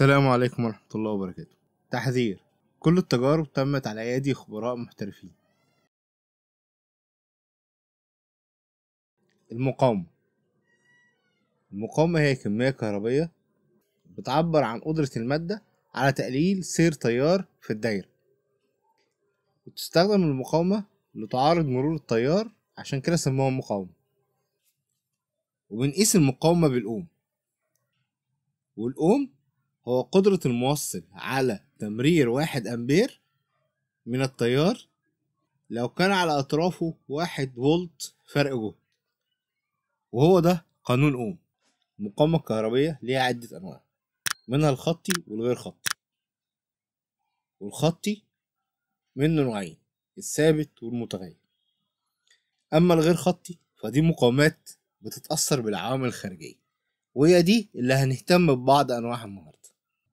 السلام عليكم ورحمة الله وبركاته تحذير كل التجارب تمت على أيدي خبراء محترفين المقاومة المقاومة هي كمية كهربية بتعبر عن قدرة المادة على تقليل سير تيار في الدايرة وتستخدم المقاومة لتعارض مرور التيار عشان كده سموها مقاومة وبنقيس المقاومة بالأوم والأوم هو قدرة الموصل على تمرير واحد أمبير من التيار لو كان على أطرافه واحد فولت فرق جهد وهو ده قانون أوم المقاومة الكهربية ليها عدة أنواع منها الخطي والغير خطي والخطي منه نوعين الثابت والمتغير أما الغير خطي فدي مقاومات بتتأثر بالعوامل الخارجية وهي دي اللي هنهتم ببعض أنواعها النهاردة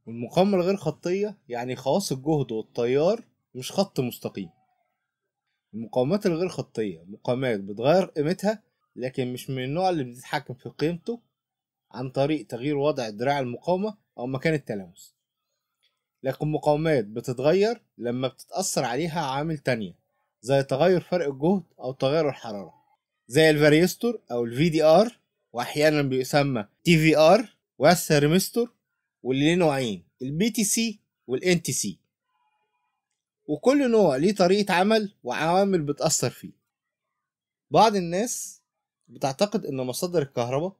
والمقاومة الغير خطية يعني خواص الجهد والتيار مش خط مستقيم المقاومات الغير خطية مقاومات بتغير قيمتها لكن مش من النوع اللي بتتحكم في قيمته عن طريق تغيير وضع دراع المقاومة أو مكان التلامس لكن مقاومات بتتغير لما بتتأثر عليها عوامل تانية زي تغير فرق الجهد أو تغير الحرارة زي الفاريستور أو الفي دي آر وأحيانا بيسمى تي في آر والثيرمستور واللي ليه نوعين البي تي سي والان تي سي وكل نوع ليه طريقة عمل وعوامل بتأثر فيه بعض الناس بتعتقد ان مصادر الكهرباء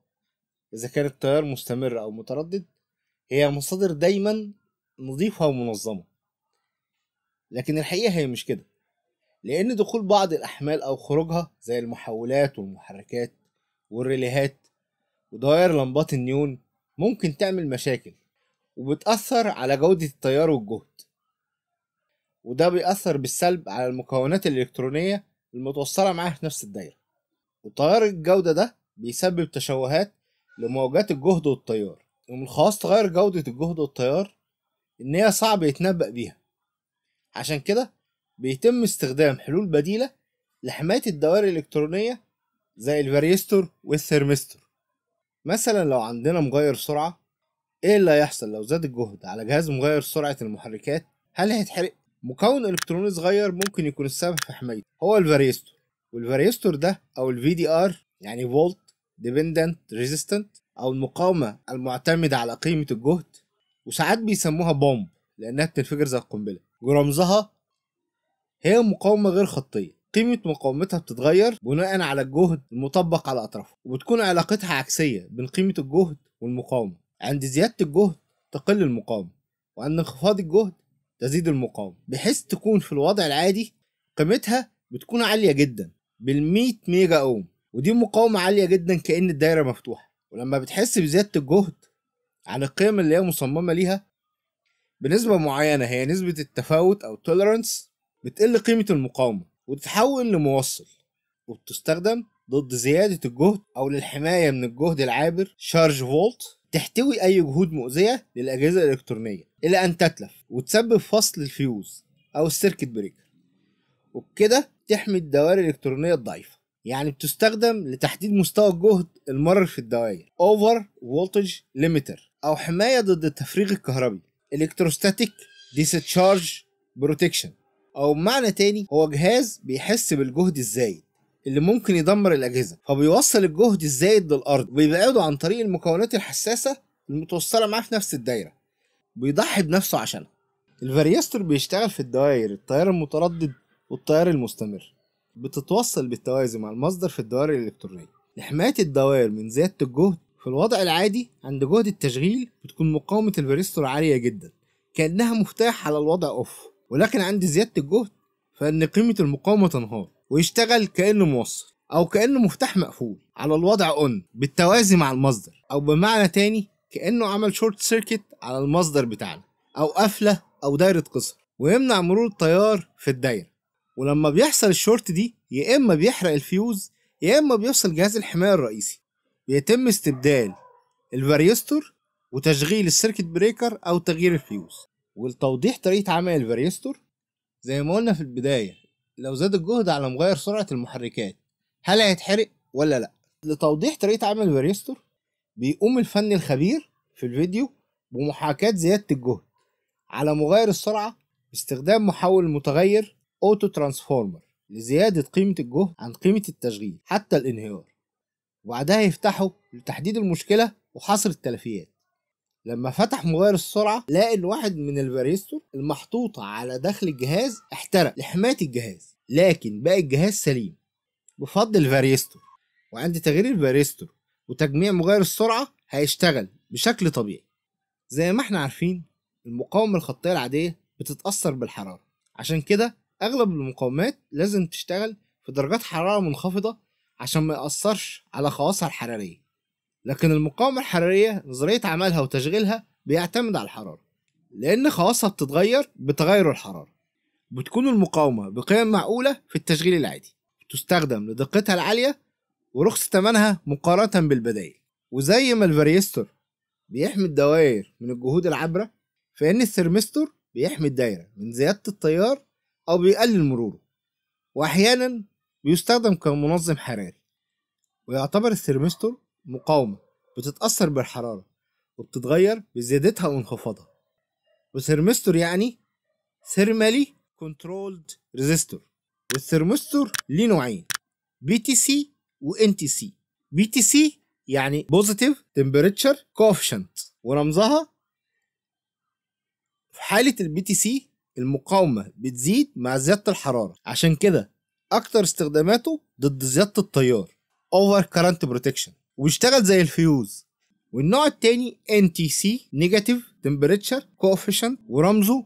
اذا كان التيار مستمر او متردد هي مصادر دايما نظيفة ومنظمة لكن الحقيقة هي مش كده لأن دخول بعض الأحمال أو خروجها زي المحولات والمحركات والريليهات ودوائر لمبات النيون ممكن تعمل مشاكل وبتأثر على جودة التيار والجهد وده بيأثر بالسلب على المكونات الإلكترونية المتوصلة معاها في نفس الدايرة وتيار الجودة ده بيسبب تشوهات لمواجهات الجهد والتيار ومن خواص تغير جودة الجهد والتيار إن هي صعب يتنبأ بيها عشان كده بيتم استخدام حلول بديلة لحماية الدوائر الإلكترونية زي الفاريستور والثيرمستور مثلا لو عندنا مغير سرعة ايه اللي هيحصل لو زاد الجهد على جهاز مغير سرعة المحركات هل هيتحرق؟ مكون الكتروني صغير ممكن يكون السبب في حمايته هو الفاريستور والفاريستور ده او الفي دي ار يعني فولت ديبندنت ريزيستنت او المقاومة المعتمدة على قيمة الجهد وساعات بيسموها بومب لانها بتنفجر زي القنبلة ورمزها هي مقاومة غير خطية قيمة مقاومتها بتتغير بناء على الجهد المطبق على أطرافها وبتكون علاقتها عكسية بين قيمة الجهد والمقاومة عند زيادة الجهد تقل المقاومة وعند انخفاض الجهد تزيد المقاومة بحيث تكون في الوضع العادي قيمتها بتكون عالية جدا بالمية ميجا أوم ودي مقاومة عالية جدا كأن الدايرة مفتوحة ولما بتحس بزيادة الجهد عن القيم اللي هي مصممة ليها بنسبة معينة هي نسبة التفاوت أو تولرانس بتقل قيمة المقاومة وتتحول لموصل وبتستخدم ضد زيادة الجهد أو للحماية من الجهد العابر شارج فولت تحتوي أي جهود مؤذية للأجهزة الإلكترونية إلى أن تتلف وتسبب فصل الفيوز أو السيركت بريكر وبكده تحمي الدوائر الإلكترونية الضعيفة يعني بتستخدم لتحديد مستوى الجهد المر في الدوائر اوفر فولتج ليميتر او حمايه ضد التفريغ الكهربي الكتروستاتيك ديستشارج بروتكشن او بمعنى تاني هو جهاز بيحس بالجهد الزايد اللي ممكن يدمر الاجهزه فبيوصل الجهد الزايد للارض وبيبعده عن طريق المكونات الحساسه المتوصله معاه في نفس الدايره بيضحي بنفسه عشانها الفاريستور بيشتغل في الدوائر التيار المتردد والتيار المستمر بتتوصل بالتوازي مع المصدر في الدوائر الإلكترونية لحماية الدوائر من زيادة الجهد في الوضع العادي عند جهد التشغيل بتكون مقاومة الفاريستور عالية جدا كأنها مفتاح على الوضع أوف ولكن عند زيادة الجهد فإن قيمة المقاومة تنهار ويشتغل كأنه موصل أو كأنه مفتاح مقفول على الوضع أون بالتوازي مع المصدر أو بمعنى تاني كأنه عمل شورت سيركت على المصدر بتاعنا أو قفلة أو دايرة قصر ويمنع مرور التيار في الدايرة ولما بيحصل الشورت دي يا إما بيحرق الفيوز يا إما بيفصل جهاز الحماية الرئيسي بيتم استبدال الفاريستور وتشغيل السيركت بريكر أو تغيير الفيوز ولتوضيح طريقة عمل الفاريستور زي ما قلنا في البداية لو زاد الجهد على مغير سرعة المحركات هل هيتحرق ولا لا لتوضيح طريقة عمل الفاريستور بيقوم الفني الخبير في الفيديو بمحاكاة زيادة الجهد على مغير السرعة باستخدام محول متغير اوتو ترانسفورمر لزيادة قيمة الجهد عن قيمة التشغيل حتى الانهيار وبعدها يفتحه لتحديد المشكلة وحصر التلفيات لما فتح مغير السرعه لقى الواحد من الفاريستور المحطوطه على داخل الجهاز احترق لحمايه الجهاز لكن باقي الجهاز سليم بفضل الفاريستور وعند تغيير الفاريستور وتجميع مغير السرعه هيشتغل بشكل طبيعي زي ما احنا عارفين المقاومه الخطيه العاديه بتتاثر بالحراره عشان كده اغلب المقاومات لازم تشتغل في درجات حراره منخفضه عشان ما يأثرش على خواصها الحراريه لكن المقاومة الحرارية نظرية عملها وتشغيلها بيعتمد على الحرارة لأن خواصها بتتغير بتغير الحرارة بتكون المقاومة بقيم معقولة في التشغيل العادي تستخدم لدقتها العالية ورخص ثمنها مقارنة بالبدائل وزي ما الفاريستور بيحمي الدوائر من الجهود العابرة فإن الثرمستور بيحمي الدايرة من زيادة التيار أو بيقلل مروره وأحيانا بيستخدم كمنظم حراري ويعتبر الثرمستور مقاومة بتتأثر بالحرارة وبتتغير بزيادتها وانخفاضها وثيرمستور يعني ثيرمالي كنترولد ريزيستور والثيرمستور ليه نوعين بي تي سي وان تي سي بي تي سي يعني بوزيتيف تمبريتشر كوفشنت ورمزها في حالة البي تي سي المقاومة بتزيد مع زيادة الحرارة عشان كده أكتر استخداماته ضد زيادة التيار over current protection وبيشتغل زي الفيوز والنوع التاني NTC نيجاتيف تمبريتشر كوفيشن ورمزه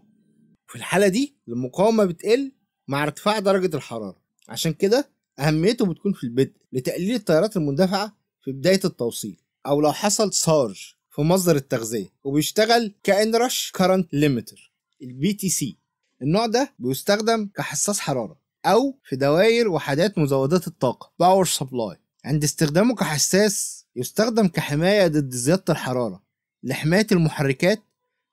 في الحالة دي المقاومة بتقل مع ارتفاع درجة الحرارة عشان كده أهميته بتكون في البدء لتقليل التيارات المندفعة في بداية التوصيل أو لو حصل سارج في مصدر التغذية وبيشتغل كإنرش كارنت ليميتر البي تي سي النوع ده بيستخدم كحساس حرارة أو في دوائر وحدات مزودات الطاقة باور سبلاي عند استخدامه كحساس يستخدم كحماية ضد زيادة الحرارة لحماية المحركات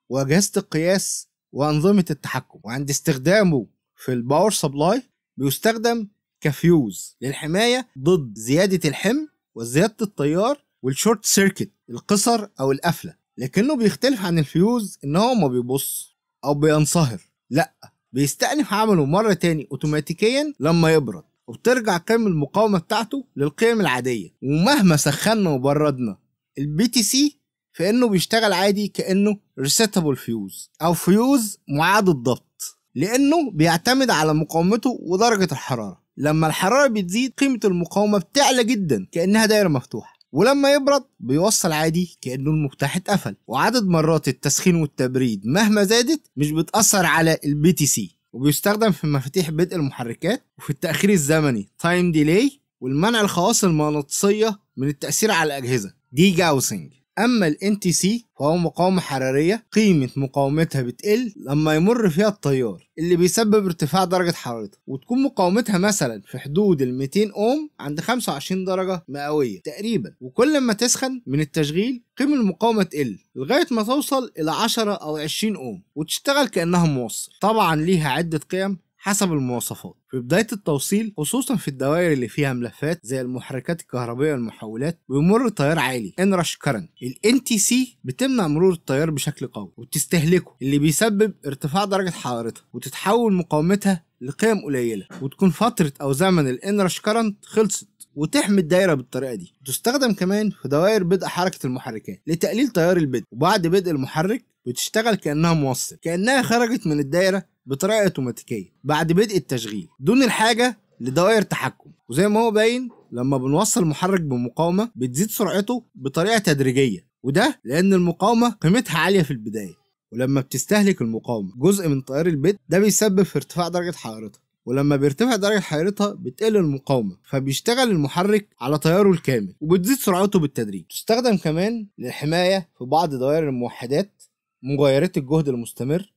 وأجهزة القياس وأنظمة التحكم وعند استخدامه في الباور سبلاي بيستخدم كفيوز للحماية ضد زيادة الحمل وزيادة التيار والشورت سيركت القصر أو القفلة لكنه بيختلف عن الفيوز إن هو ما بيبص أو بينصهر لأ بيستأنف عمله مرة تاني أوتوماتيكيا لما يبرد وبترجع قيم المقاومة بتاعته للقيم العادية ومهما سخنا وبردنا البي تي سي فإنه بيشتغل عادي كأنه ريسيتابل فيوز أو فيوز معاد الضبط لأنه بيعتمد على مقاومته ودرجة الحرارة لما الحرارة بتزيد قيمة المقاومة بتعلى جدا كأنها دايرة مفتوحة ولما يبرد بيوصل عادي كأنه المفتاح اتقفل وعدد مرات التسخين والتبريد مهما زادت مش بتأثر على البي تي سي وبيستخدم في مفاتيح بدء المحركات وفي التأخير الزمني تايم ديلي والمنع الخواص المغناطيسية من التأثير على الأجهزة دي جاوسنج اما الان تي سي فهو مقاومة حرارية قيمة مقاومتها بتقل لما يمر فيها التيار اللي بيسبب ارتفاع درجة حرارتها وتكون مقاومتها مثلا في حدود ال 200 اوم عند 25 درجة مئوية تقريبا وكل ما تسخن من التشغيل قيمة المقاومة تقل لغاية ما توصل إلى 10 أو 20 أوم وتشتغل كأنها موصل طبعا ليها عدة قيم حسب المواصفات في بداية التوصيل خصوصا في الدوائر اللي فيها ملفات زي المحركات الكهربية والمحولات بيمر تيار عالي انرش كرنت ال NTC بتمنع مرور التيار بشكل قوي وبتستهلكه اللي بيسبب ارتفاع درجة حرارتها وتتحول مقاومتها لقيم قليلة وتكون فترة أو زمن الانرش كرنت خلصت وتحمي الدايره بالطريقه دي تستخدم كمان في دوائر بدء حركه المحركات لتقليل تيار البدء وبعد بدء المحرك بتشتغل كانها موصل كانها خرجت من الدايره بطريقه اوتوماتيكيه بعد بدء التشغيل دون الحاجه لدوائر تحكم وزي ما هو باين لما بنوصل محرك بمقاومه بتزيد سرعته بطريقه تدريجيه وده لان المقاومه قيمتها عاليه في البدايه ولما بتستهلك المقاومه جزء من تيار البت ده بيسبب في ارتفاع درجه حرارتها ولما بيرتفع درجة حرارتها بتقل المقاومة فبيشتغل المحرك على تياره الكامل وبتزيد سرعته بالتدريج تستخدم كمان للحماية في بعض دوائر الموحدات مغايرات الجهد المستمر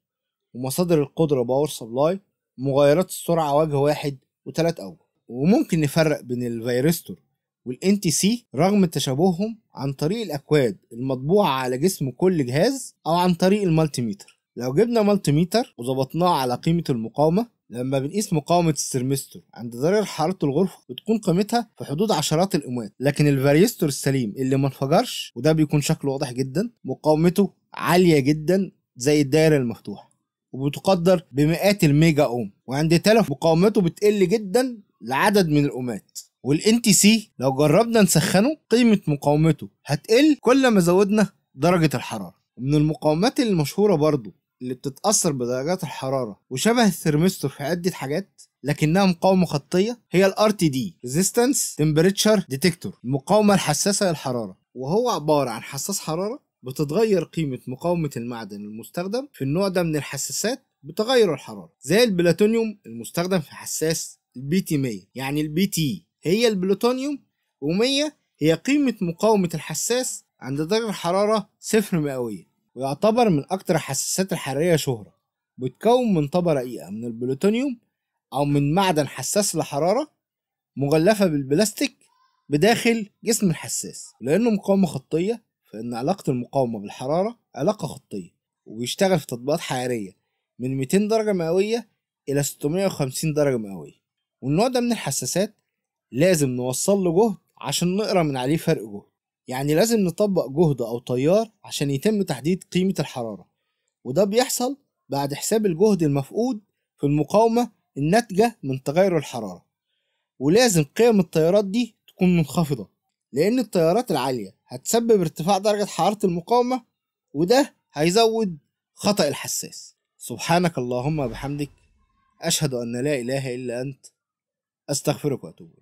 ومصادر القدرة باور سبلاي مغيرات السرعة وجه واحد وثلاث أوجه وممكن نفرق بين الفيرستور والان تي سي رغم تشابههم عن طريق الأكواد المطبوعة على جسم كل جهاز أو عن طريق المالتيميتر لو جبنا مالتيميتر وظبطناه على قيمة المقاومة لما بنقيس مقاومة السرمستور عند درجة حرارة الغرفة بتكون قيمتها في حدود عشرات الأموات لكن الفاريستور السليم اللي ما انفجرش وده بيكون شكله واضح جدا مقاومته عالية جدا زي الدايرة المفتوحة وبتقدر بمئات الميجا اوم وعند تلف مقاومته بتقل جدا لعدد من الاومات والان تي سي لو جربنا نسخنه قيمه مقاومته هتقل كل ما زودنا درجه الحراره ومن المقاومات المشهوره برضو اللي بتتاثر بدرجات الحراره وشبه الثرمستور في عده حاجات لكنها مقاومه خطيه هي الار تي دي ريزيستنس تمبريتشر ديتكتور المقاومه الحساسه للحراره وهو عباره عن حساس حراره بتتغير قيمة مقاومة المعدن المستخدم في النوع ده من الحساسات بتغير الحرارة زي البلاتونيوم المستخدم في حساس البي تي 100 يعني البي تي هي البلوتونيوم و100 هي قيمة مقاومة الحساس عند درجة حرارة صفر مئوية ويعتبر من أكثر الحساسات الحرارية شهرة بتكون من طبقة رقيقة من البلوتونيوم أو من معدن حساس لحرارة مغلفة بالبلاستيك بداخل جسم الحساس لأنه مقاومة خطية فإن علاقة المقاومة بالحرارة علاقة خطية وبيشتغل في تطبيقات حرارية من 200 درجة مئوية إلى 650 درجة مئوية والنوع ده من الحساسات لازم نوصل له جهد عشان نقرأ من عليه فرق جهد يعني لازم نطبق جهد أو تيار عشان يتم تحديد قيمة الحرارة وده بيحصل بعد حساب الجهد المفقود في المقاومة الناتجة من تغير الحرارة ولازم قيم التيارات دي تكون منخفضة لأن التيارات العالية هتسبب ارتفاع درجة حرارة المقاومة وده هيزود خطأ الحساس سبحانك اللهم وبحمدك أشهد أن لا إله إلا أنت أستغفرك وأتوب